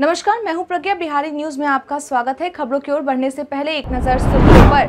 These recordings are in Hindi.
नमस्कार मैं हूं प्रज्ञा बिहारी न्यूज में आपका स्वागत है खबरों की ओर बढ़ने से पहले एक नजर सुर्खियों पर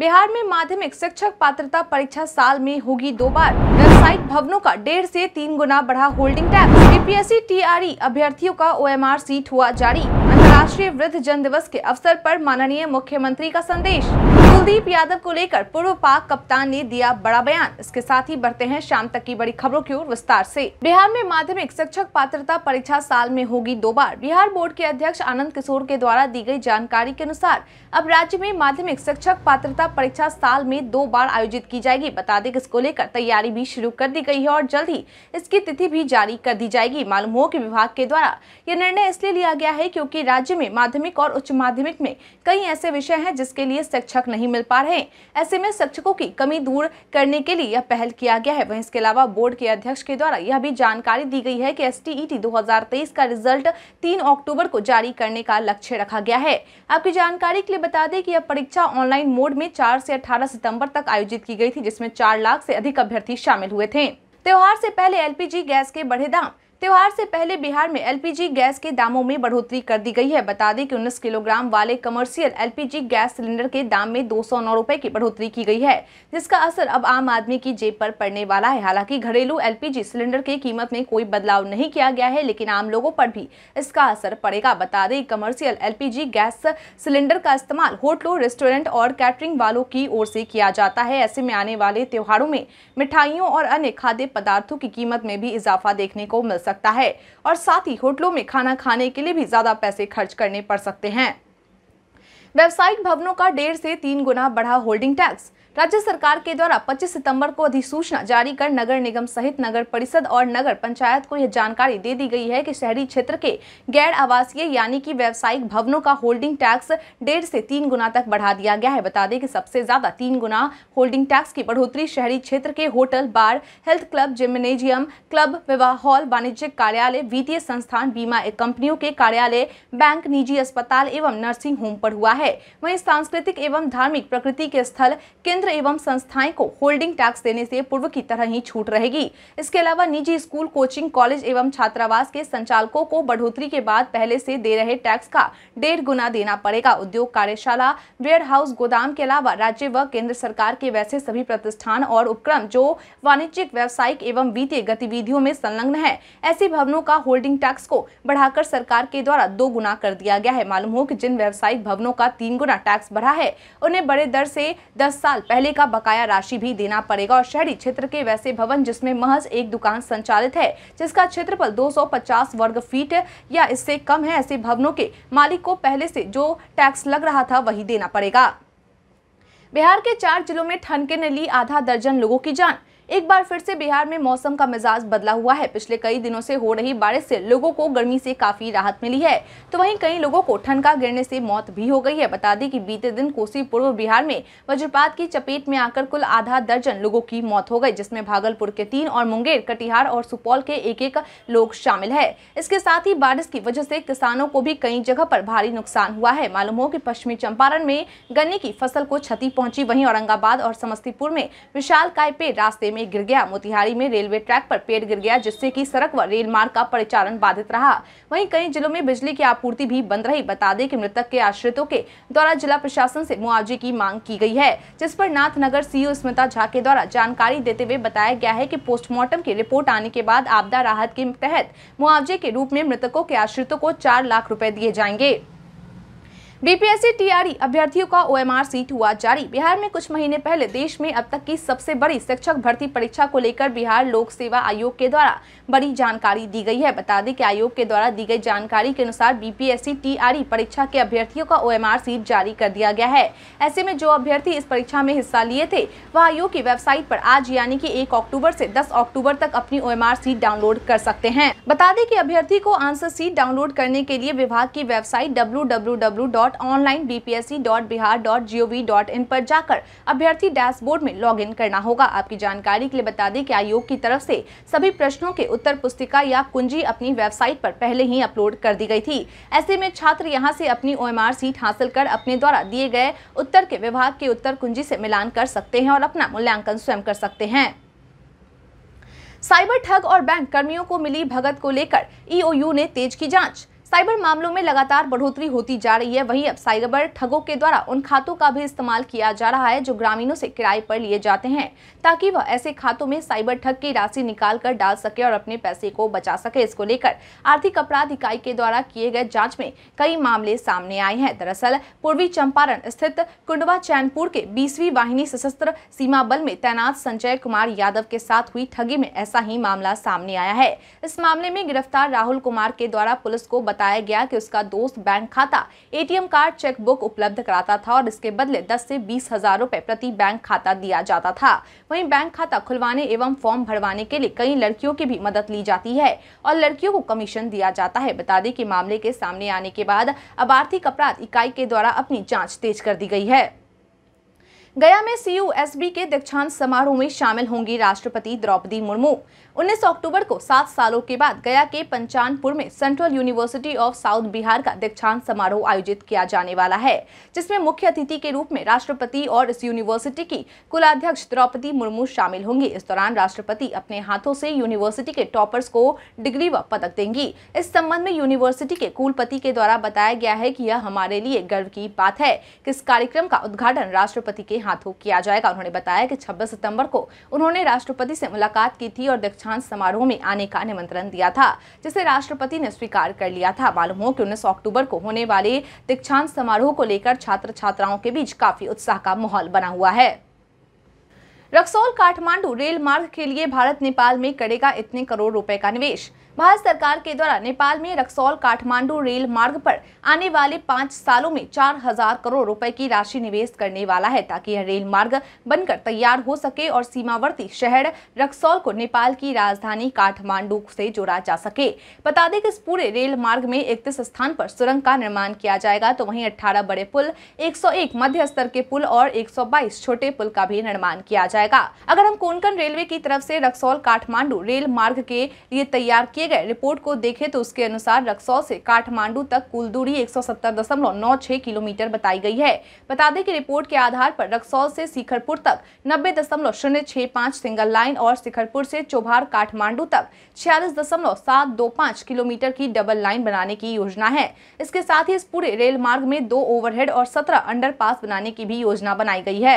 बिहार में माध्यमिक शिक्षक पात्रता परीक्षा साल में होगी दो बार व्यावसायिक भवनों का डेढ़ से तीन गुना बढ़ा होल्डिंग टैक्स बीपीएससी टीआरई अभ्यर्थियों का ओएमआर सीट हुआ जारी अंतर्राष्ट्रीय वृद्ध जन दिवस के अवसर पर माननीय मुख्यमंत्री का संदेश कुलदीप यादव को लेकर पूर्व पाक कप्तान ने दिया बड़ा बयान इसके साथ ही बढ़ते हैं शाम तक की बड़ी खबरों की ओर विस्तार से बिहार में माध्यमिक शिक्षक पात्रता परीक्षा साल में होगी दो बार बिहार बोर्ड के अध्यक्ष आनंद किशोर के द्वारा दी गई जानकारी के अनुसार अब राज्य में माध्यमिक शिक्षक पात्रता परीक्षा साल में दो बार आयोजित की जाएगी बता दें इसको लेकर तैयारी भी शुरू कर दी गयी है और जल्द ही इसकी तिथि भी जारी कर दी जाएगी मालूम हो की विभाग के द्वारा यह निर्णय इसलिए लिया गया है क्यूँकी राज्य में माध्यमिक और उच्च माध्यमिक में कई ऐसे विषय है जिसके लिए शिक्षक नहीं नहीं मिल पा रहे ऐसे में शिक्षकों की कमी दूर करने के लिए यह पहल किया गया है वहीं इसके अलावा बोर्ड के अध्यक्ष के द्वारा यह भी जानकारी दी गई है कि एस e टी का रिजल्ट तीन अक्टूबर को जारी करने का लक्ष्य रखा गया है आपकी जानकारी के लिए बता दें कि यह परीक्षा ऑनलाइन मोड में चार से अठारह सितम्बर तक आयोजित की गई थी जिसमें चार लाख से अधिक अभ्यर्थी शामिल हुए थे त्योहार से पहले एलपीजी गैस के बढ़े दाम त्यौहार से पहले बिहार में एलपीजी गैस के दामों में बढ़ोतरी कर दी गई है बता दें कि उन्नीस किलोग्राम वाले कमर्शियल एलपीजी गैस सिलेंडर के दाम में दो सौ नौ रुपए की बढ़ोतरी की गई है जिसका असर अब आम आदमी की जेब पर पड़ने वाला है हालांकि घरेलू एलपीजी सिलेंडर की कीमत में कोई बदलाव नहीं किया गया है लेकिन आम लोगों पर भी इसका असर पड़ेगा बता दें कमर्शियल एलपीजी गैस सिलेंडर का इस्तेमाल होटलों रेस्टोरेंट और कैटरिंग वालों की ओर से किया जाता है ऐसे में आने वाले त्योहारों में मिठाइयों और अन्य खाद्य पदार्थों की कीमत में भी इजाफा देखने को मिल सकता है और साथ ही होटलों में खाना खाने के लिए भी ज़्यादा पैसे खर्च करने पड़ सकते हैं व्यावसायिक भवनों का डेढ़ से तीन गुना बढ़ा होल्डिंग टैक्स राज्य सरकार के द्वारा 25 सितंबर को अधिसूचना जारी कर नगर निगम सहित नगर परिषद और नगर पंचायत को यह जानकारी दे दी गई है कि शहरी क्षेत्र के गैर आवासीय यानी कि व्यावसायिक भवनों का होल्डिंग टैक्स डेढ़ से तीन गुना तक बढ़ा दिया गया है बता दें कि सबसे ज्यादा तीन गुना होल्डिंग टैक्स की बढ़ोतरी शहरी क्षेत्र के hotel bar health club gymnasium club विवाह हॉल वाणिज्यिक कार्यालय वित्तीय संस्थान बीमा कंपनियों के कार्यालय बैंक निजी अस्पताल एवं नर्सिंग होम पर हुआ है वही सांस्कृतिक एवं धार्मिक प्रकृति के स्थल केंद्र केंद्र एवं संस्थाएं को होल्डिंग टैक्स देने से पूर्व की तरह ही छूट रहेगी इसके अलावा निजी स्कूल कोचिंग कॉलेज एवं छात्रावास के संचालकों को बढ़ोतरी के बाद पहले से दे रहे टैक्स का डेढ़ गुना देना पड़ेगा उद्योग कार्यशाला वेयर हाउस गोदाम के अलावा राज्य व केंद्र सरकार के वैसे सभी प्रतिष्ठान और उपक्रम जो वाणिज्यिक व्यावसायिक एवं वित्तीय गतिविधियों में संलग्न है ऐसे भवनों का होल्डिंग टैक्स को बढ़ाकर सरकार के द्वारा दो गुना कर दिया गया है मालूम हो कि जिन व्यावसायिक भवनों का तीन गुना टैक्स बढ़ा है उन्हें बड़े दर से दस साल पहले पहले का बकाया राशि भी देना पड़ेगा और शहरी क्षेत्र के वैसे भवन जिसमें महज एक दुकान संचालित है जिसका क्षेत्रफल 250 वर्ग फीट या इससे कम है ऐसे भवनों के मालिक को पहले से जो टैक्स लग रहा था वही देना पड़ेगा बिहार के चार जिलों में ठनके ने ली आधा दर्जन लोगों की जान एक बार फिर से बिहार में मौसम का मिजाज बदला हुआ है पिछले कई दिनों से हो रही बारिश से लोगों को गर्मी से काफी राहत मिली है तो वहीं कई लोगों को ठनका गिरने से मौत भी हो गई है बता दें कि बीते दिन कोसी पूर्व बिहार में वज्रपात की चपेट में आकर कुल आधा दर्जन लोगों की मौत हो गई जिसमें भागलपुर के तीन और मुंगेर कटिहार और सुपौल के एक एक लोग शामिल है इसके साथ ही बारिश की वजह से किसानों को भी कई जगह पर भारी नुकसान हुआ है मालूम हो की पश्चिमी चंपारण में गन्ने की फसल को क्षति पहुंची वही औरंगाबाद और समस्तीपुर में विशाल कायपे पे रास्ते में गिर गया मोतिहारी में रेलवे ट्रैक पर पेड़ गिर गया जिससे कि सड़क व रेल मार्ग का परिचालन बाधित रहा वहीं कई जिलों में बिजली की आपूर्ति भी बंद रही बता दें कि मृतक के आश्रितों के द्वारा जिला प्रशासन से मुआवजे की मांग की गई है जिस पर नाथनगर सीओ स्मिता झा के द्वारा जानकारी देते हुए बताया गया है की पोस्टमार्टम की रिपोर्ट आने के बाद आपदा राहत के तहत मुआवजे के रूप में मृतकों के आश्रितों को चार लाख रूपए दिए जाएंगे बीपीएससी टीआरई अभ्यर्थियों का ओएमआर सीट हुआ जारी बिहार में कुछ महीने पहले देश में अब तक की सबसे बड़ी शिक्षक भर्ती परीक्षा को लेकर बिहार लोक सेवा आयोग के द्वारा बड़ी जानकारी दी गई है बता दें कि आयोग के द्वारा दी गई जानकारी के अनुसार बीपीएससी टीआरई परीक्षा के अभ्यर्थियों का ओएमआर सीट जारी कर दिया गया है ऐसे में जो अभ्यर्थी इस परीक्षा में हिस्सा लिए थे वह आयोग की वेबसाइट पर आज यानी की एक अक्टूबर ऐसी दस अक्टूबर तक अपनी ओ सीट डाउनलोड कर सकते हैं बता दें की अभ्यर्थी को आंसर सीट डाउनलोड करने के लिए विभाग की वेबसाइट डब्ल्यू www.onlinebpsc.bihar.gov.in पर जाकर अभ्यर्थी डैशबोर्ड में लॉगिन करना होगा आपकी जानकारी के लिए बता दें कि आयोग की तरफ से सभी प्रश्नों के उत्तर पुस्तिका या कुंजी अपनी वेबसाइट पर पहले ही अपलोड कर दी गई थी ऐसे में छात्र यहाँ से अपनी ओ सीट हासिल कर अपने द्वारा दिए गए उत्तर के विभाग के उत्तर कुंजी से मिलान कर सकते हैं और अपना मूल्यांकन स्वयं कर सकते हैं साइबर ठग और बैंक कर्मियों को मिली भगत को लेकर ईओयू e ने तेज की जांच साइबर मामलों में लगातार बढ़ोतरी होती जा रही है वहीं अब साइबर ठगों के द्वारा उन खातों का भी इस्तेमाल किया जा रहा है जो ग्रामीणों से किराए पर लिए जाते हैं ताकि वह ऐसे खातों में साइबर ठग की राशि निकाल कर डाल सके और अपने पैसे को बचा सके इसको लेकर आर्थिक अपराध इकाई के द्वारा किए गए जाँच में कई मामले सामने आए हैं दरअसल पूर्वी चंपारण स्थित कुंडवा चैनपुर के बीसवीं वाहिनी सशस्त्र सीमा बल में तैनात संजय कुमार यादव के साथ हुई ठगी में ऐसा ही मामला सामने आया है इस मामले में गिरफ्तार राहुल कुमार के द्वारा पुलिस को बताया बताया गया कि उसका दोस्त बैंक खाता एटीएम कार्ड चेकबुक उपलब्ध कराता था और इसके बदले 10 से बीस हजार रूपए प्रति बैंक खाता दिया जाता था वहीं बैंक खाता खुलवाने एवं फॉर्म भरवाने के लिए कई लड़कियों की भी मदद ली जाती है और लड़कियों को कमीशन दिया जाता है बता दें की मामले के सामने आने के बाद अब आर्थिक अपराध इकाई के द्वारा अपनी जाँच तेज कर दी गई है गया में सीयूएसबी के दीक्षांत समारोह में शामिल होंगी राष्ट्रपति द्रौपदी मुर्मू 19 अक्टूबर को सात सालों के बाद गया के पंचानपुर में Central University of South Bihar का दीक्षांत समारोह आयोजित किया जाने वाला है जिसमें मुख्य अतिथि के रूप में राष्ट्रपति और इस यूनिवर्सिटी की कुलाध्यक्ष द्रौपदी मुर्मू शामिल होंगी इस दौरान राष्ट्रपति अपने हाथों से यूनिवर्सिटी के टॉपर्स को डिग्री व पदक देंगी इस संबंध में यूनिवर्सिटी के कुलपति के द्वारा बताया गया है की यह हमारे लिए गर्व की बात है कि इस कार्यक्रम का उद्घाटन राष्ट्रपति के हाथों किया जाएगा उन्होंने बताया कि 26 सितंबर को उन्होंने राष्ट्रपति से मुलाकात की थी और दीक्षांत समारोह में आने का निमंत्रण दिया था जिसे राष्ट्रपति ने स्वीकार कर लिया था मालूम हो कि उन्नीस अक्टूबर को होने वाले दीक्षांत समारोह को लेकर छात्र छात्राओं के बीच काफी उत्साह का माहौल बना हुआ है रक्सौल काठमांडू रेल मार्ग के लिए भारत नेपाल में करेगा इतने करोड़ रुपए का निवेश भारत सरकार के द्वारा नेपाल में रक्सौल काठमांडू रेल मार्ग पर आने वाले पाँच सालों में चार हजार करोड़ रुपए की राशि निवेश करने वाला है ताकि यह रेल मार्ग बनकर तैयार हो सके और सीमावर्ती शहर रक्सौल को नेपाल की राजधानी काठमांडू से जोड़ा जा सके बता दें कि इस पूरे रेल मार्ग में इकतीस स्थान पर सुरंग का निर्माण किया जाएगा तो वहीं अठारह बड़े पुल एक मध्य स्तर के पुल और एक छोटे पुल का भी निर्माण किया जाएगा जाएगा अगर हम कोंकण रेलवे की तरफ से रक्सौल काठमांडू रेल मार्ग के लिए तैयार किए गए रिपोर्ट को देखें तो उसके अनुसार रक्सौल से काठमांडू तक कुल दूरी एक किलोमीटर बताई गई है बता दें कि रिपोर्ट के आधार पर रक्सौल से शिखरपुर तक नब्बे दशमलव शून्य छह पाँच सिंगल लाइन और शिखरपुर से चौभार काठमांडू तक छियालीस दशमलव सात दो पाँच किलोमीटर की डबल लाइन बनाने की योजना है इसके साथ ही इस पूरे रेल मार्ग में दो ओवरहेड और सत्रह अंडर बनाने की भी योजना बनाई गई है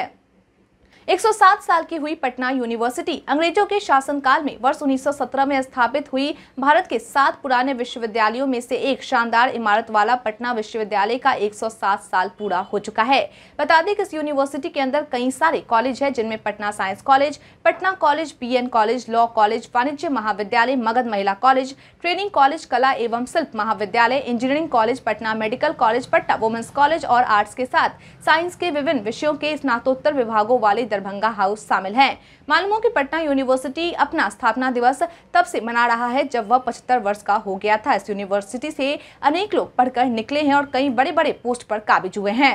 107 साल की हुई पटना यूनिवर्सिटी अंग्रेजों के शासनकाल में वर्ष 1917 में स्थापित हुई भारत के सात पुराने विश्वविद्यालयों में से एक शानदार इमारत वाला पटना विश्वविद्यालय का 107 साल पूरा हो चुका है बता दें कि इस यूनिवर्सिटी के अंदर कई सारे कॉलेज है जिनमें Patna science college Patna college B college law college वाणिज्य महाविद्यालय मगध महिला कॉलेज ट्रेनिंग कॉलेज कला एवं शिल्प महाविद्यालय engineering college Patna medical college Patna women's college और आर्ट्स के साथ साइंस के विभिन्न विषयों के स्नातोत्तर विभागों वाले दरभंगा हाउस शामिल हैं मालूम हो कि पटना यूनिवर्सिटी अपना स्थापना दिवस तब से मना रहा है जब वह पचहत्तर वर्ष का हो गया था इस यूनिवर्सिटी से अनेक लोग पढ़कर निकले हैं और कई बड़े बड़े पोस्ट पर काबिज हुए हैं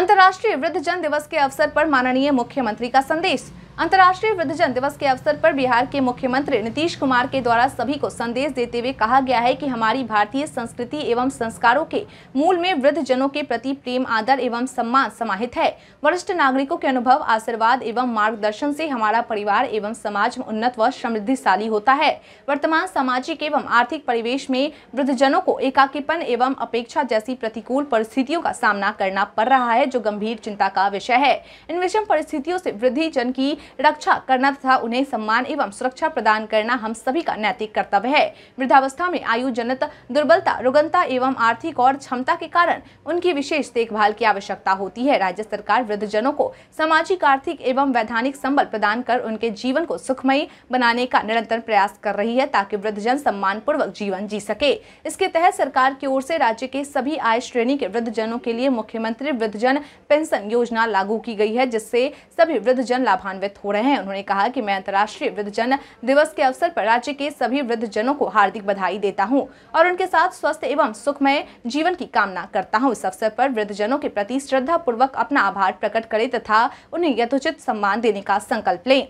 अंतर्राष्ट्रीय जन दिवस के अवसर पर माननीय मुख्यमंत्री का संदेश अंतर्राष्ट्रीय वृद्धजन दिवस के अवसर पर बिहार के मुख्यमंत्री नीतीश कुमार के द्वारा सभी को संदेश देते हुए कहा गया है कि हमारी भारतीय संस्कृति एवं संस्कारों के मूल में वृद्धजनों के प्रति प्रेम आदर एवं सम्मान समाहित है वरिष्ठ नागरिकों के अनुभव आशीर्वाद एवं मार्गदर्शन से हमारा परिवार एवं समाज उन्नत व समृद्धिशाली होता है वर्तमान सामाजिक एवं आर्थिक परिवेश में वृद्धजनों को एकाकीपन एवं अपेक्षा जैसी प्रतिकूल परिस्थितियों का सामना करना पड़ रहा है जो गंभीर चिंता का विषय है इन विषम परिस्थितियों से वृद्धि जन की रक्षा करना तथा उन्हें सम्मान एवं सुरक्षा प्रदान करना हम सभी का नैतिक कर्तव्य है वृद्धावस्था में आयु जनित दुर्बलता रुगनता एवं आर्थिक और क्षमता के कारण उनकी विशेष देखभाल की आवश्यकता होती है राज्य सरकार जनों को सामाजिक आर्थिक एवं वैधानिक संबल प्रदान कर उनके जीवन को सुखमयी बनाने का निरंतर प्रयास कर रही है ताकि वृद्धजन सम्मान पूर्वक जीवन जी सके इसके तहत सरकार की ओर से राज्य के सभी आय श्रेणी के वृद्धजनों के लिए मुख्यमंत्री वृद्धजन पेंशन योजना लागू की गई है जिससे सभी वृद्धजन लाभान्वित आयोजित हो रहे हैं उन्होंने कहा कि मैं अंतर्राष्ट्रीय वृद्धजन दिवस के अवसर पर राज्य के सभी वृद्धजनों को हार्दिक बधाई देता हूँ और उनके साथ स्वस्थ एवं सुखमय जीवन की कामना करता हूँ इस अवसर पर वृद्धजनों के प्रति श्रद्धा पूर्वक अपना आभार प्रकट करें तथा उन्हें यथोचित सम्मान देने का संकल्प लें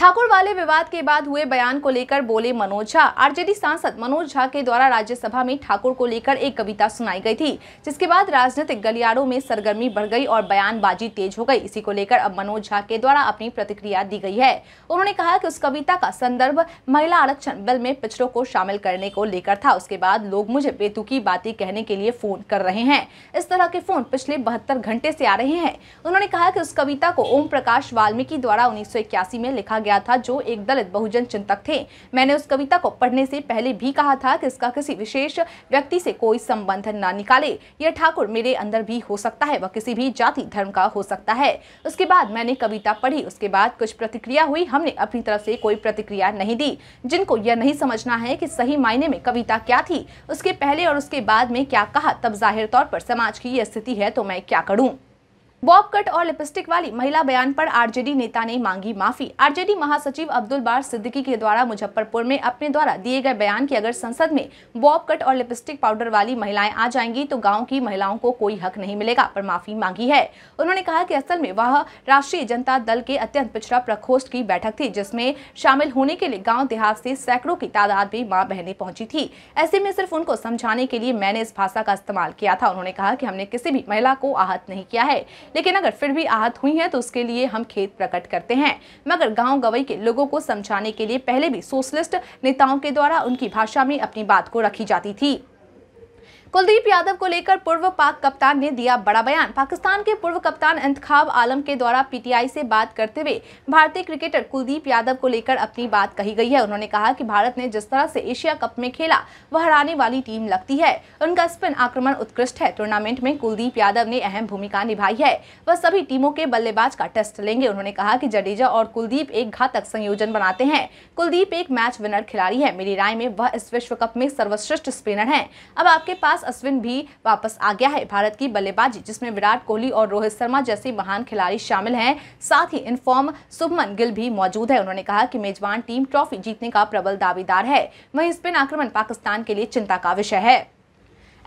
ठाकुर वाले विवाद के बाद हुए बयान को लेकर बोले मनोज झा आरजेडी सांसद मनोज झा के द्वारा राज्यसभा में ठाकुर को लेकर एक कविता सुनाई गई थी जिसके बाद राजनीतिक गलियारों में सरगर्मी बढ़ गई और बयानबाजी तेज हो गई इसी को लेकर अब मनोज झा के द्वारा अपनी प्रतिक्रिया दी गई है उन्होंने कहा कि उस कविता का संदर्भ महिला आरक्षण बिल में पिछड़ों को शामिल करने को लेकर था उसके बाद लोग मुझे बेतुकी बातें कहने के लिए फोन कर रहे हैं इस तरह के फोन पिछले बहत्तर घंटे से आ रहे हैं उन्होंने कहा कि उस कविता को ओम प्रकाश वाल्मीकि द्वारा उन्नीस में लिखा गया गया था जो एक दलित बहुजन चिंतक थे मैंने उस कविता को पढ़ने से पहले भी कहा था कि इसका किसी विशेष व्यक्ति से कोई संबंध ना निकाले यह ठाकुर मेरे अंदर भी हो सकता है वह किसी भी जाति धर्म का हो सकता है उसके बाद मैंने कविता पढ़ी उसके बाद कुछ प्रतिक्रिया हुई हमने अपनी तरफ से कोई प्रतिक्रिया नहीं दी जिनको यह नहीं समझना है कि सही मायने में कविता क्या थी उसके पहले और उसके बाद में क्या कहा तब जाहिर तौर पर समाज की यह स्थिति है तो मैं क्या करूँ बॉब कट और लिपस्टिक वाली महिला बयान पर आरजेडी नेता ने मांगी माफी आरजेडी महासचिव अब्दुल बार सिद्दीकी के द्वारा मुजफ्फरपुर में अपने द्वारा दिए गए बयान की अगर संसद में बॉब कट और लिपस्टिक पाउडर वाली महिलाएं आ जाएंगी तो गांव की महिलाओं को कोई हक नहीं मिलेगा पर माफी मांगी है उन्होंने कहा की असल में वह राष्ट्रीय जनता दल के अत्यंत पिछड़ा प्रकोष्ठ की बैठक थी जिसमे शामिल होने के लिए गाँव देहात ऐसी सैकड़ों की तादाद में माँ बहने पहुंची थी ऐसे में सिर्फ उनको समझाने के लिए मैंने इस भाषा का इस्तेमाल किया था उन्होंने कहा की हमने किसी भी महिला को आहत नहीं किया है लेकिन अगर फिर भी आहत हुई है तो उसके लिए हम खेद प्रकट करते हैं मगर गाँव गवई के लोगों को समझाने के लिए पहले भी सोशलिस्ट नेताओं के द्वारा उनकी भाषा में अपनी बात को रखी जाती थी कुलदीप यादव को लेकर पूर्व पाक कप्तान ने दिया बड़ा बयान पाकिस्तान के पूर्व कप्तान इंतखाब आलम के द्वारा पीटीआई से बात करते हुए भारतीय क्रिकेटर कुलदीप यादव को लेकर अपनी बात कही गई है उन्होंने कहा कि भारत ने जिस तरह से एशिया कप में खेला वह हराने वाली टीम लगती है उनका स्पिन आक्रमण उत्कृष्ट है टूर्नामेंट में कुलदीप यादव ने अहम भूमिका निभाई है वह सभी टीमों के बल्लेबाज का टेस्ट लेंगे उन्होंने कहा की जडेजा और कुलदीप एक घातक संयोजन बनाते हैं कुलदीप एक मैच विनर खिलाड़ी है मेरी राय में वह इस विश्व कप में सर्वश्रेष्ठ स्पिनर है अब आपके पास पचास अश्विन भी वापस आ गया है भारत की बल्लेबाजी जिसमें विराट कोहली और रोहित शर्मा जैसे महान खिलाड़ी शामिल हैं साथ ही इनफॉर्म सुभमन गिल भी मौजूद है उन्होंने कहा कि मेजबान टीम ट्रॉफी जीतने का प्रबल दावेदार है वहीं स्पिन आक्रमण पाकिस्तान के लिए चिंता का विषय है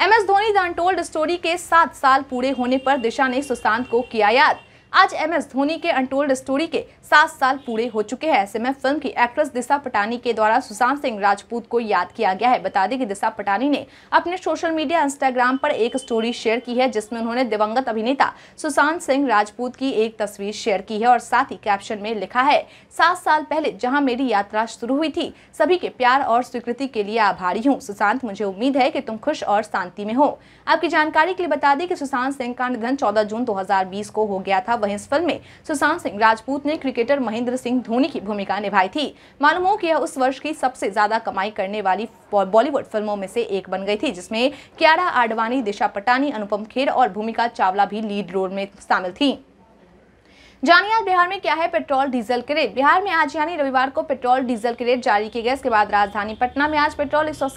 M S Dhoni the untold story के सात साल पूरे होने पर दिशा ने सुशांत को किया याद आज एम एस धोनी के अनटोल्ड स्टोरी के सात साल पूरे हो चुके हैं ऐसे में फिल्म की एक्ट्रेस दिशा पटानी के द्वारा सुशांत सिंह राजपूत को याद किया गया है बता दें कि दिशा पटानी ने अपने सोशल मीडिया इंस्टाग्राम पर एक स्टोरी शेयर की है जिसमें उन्होंने दिवंगत अभिनेता सुशांत सिंह राजपूत की एक तस्वीर शेयर की है और साथ ही कैप्शन में लिखा है सात साल पहले जहाँ मेरी यात्रा शुरू हुई थी सभी के प्यार और स्वीकृति के लिए आभारी हूँ सुशांत मुझे उम्मीद है की तुम खुश और शांति में हो आपकी जानकारी के लिए बता दें कि सुशांत सिंह का निधन चौदह जून दो को हो गया था वहीं इस फिल्म में सुशांत सिंह राजपूत ने क्रिकेटर महेंद्र सिंह धोनी की भूमिका निभाई थी मालूम हो कि यह उस वर्ष की सबसे ज्यादा कमाई करने वाली बॉलीवुड फिल्मों में से एक बन गई थी जिसमें क्यारा आडवाणी दिशा पटानी अनुपम खेर और भूमिका चावला भी लीड रोल में शामिल थी जानिए आज बिहार में क्या है पेट्रोल डीजल के रेट बिहार में आज यानी रविवार को पेट्रोल डीजल के रेट जारी किए गए इसके बाद राजधानी पटना में आज पेट्रोल एक सौ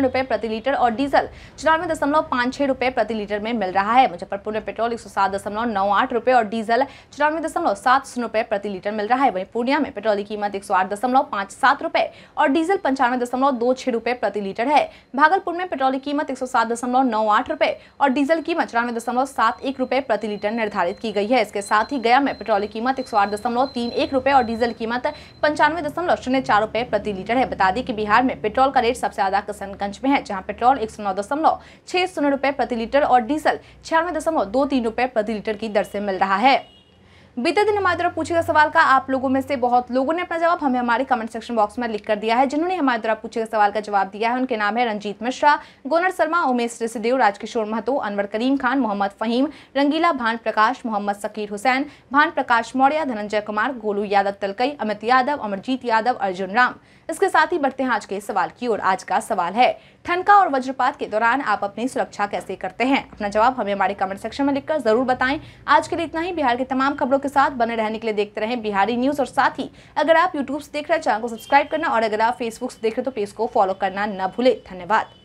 रुपए प्रति लीटर और डीजल चौरानवे दशमलव पांच छह रुपए प्रति लीटर में मिल रहा है मुजफ्फरपुर में पेट्रोल एक सौ सात दशमलव नौ आठ रुपए और डीजल चौरानवे दशमलव सात शून्य रुपए प्रति लीटर मिल रहा है वहीं पूर्णिया में पेट्रोल की कीमत एक सौ आठ दशमलव सात रुपए और डीजल पंचानवे दशमलव दो छह रुपए प्रति लीटर है भागलपुर में पेट्रोल की कीमत एक सौ सात दशमलव नौ आठ रुपए और डीजल कीमत चौरानवे दशमलव सात एक रुपए प्रति लीटर निर्धारित की गई है इसके साथ ही गया में पेट्रोल की कीमत एक सौ आठ दशमलव तीन एक रुपए और डीजल कीमत पंचानवे दशमलव शून्य चार रुपए प्रति लीटर है बता दें कि बिहार में पेट्रोल का रेट सबसे ज्यादा किशनगंज में है जहाँ पेट्रोल एक सौ नौ दशमलव छह शून्य रुपए प्रति लीटर और डीजल छियानवे दशमलव दो तीन रुपए प्रति लीटर की दर से मिल रहा है बीते दिन हमारे द्वारा पूछे गए सवाल का आप लोगों में से बहुत लोगों ने अपना जवाब हमें हमारे कमेंट सेक्शन बॉक्स में लिख कर दिया है जिन्होंने हमारे द्वारा पूछे गए सवाल का जवाब दिया है उनके नाम है रंजीत मिश्रा गोनर शर्मा उमेश ऋषिदेव राजकिशोर महतो अनवर करीम खान मोहम्मद फहीम रंगीला भान प्रकाश मोहम्मद सकीर हुसैन भान प्रकाश मौर्य धनंजय कुमार गोलू यादव तलकई अमित यादव अमरजीत यादव अर्जुन राम इसके साथ ही बढ़ते हैं आज के सवाल की ओर आज का सवाल है ठनका और वज्रपात के दौरान आप अपनी सुरक्षा कैसे करते हैं अपना जवाब हमें हमारे कमेंट सेक्शन में लिखकर जरूर बताएं आज के लिए इतना ही बिहार की तमाम खबरों के साथ बने रहने के लिए देखते रहें बिहारी न्यूज और साथ ही अगर आप यूट्यूब से देख रहे हैं चैनल को सब्सक्राइब करना और अगर आप फेसबुक से देख रहे तो पेज को फॉलो करना न भूले धन्यवाद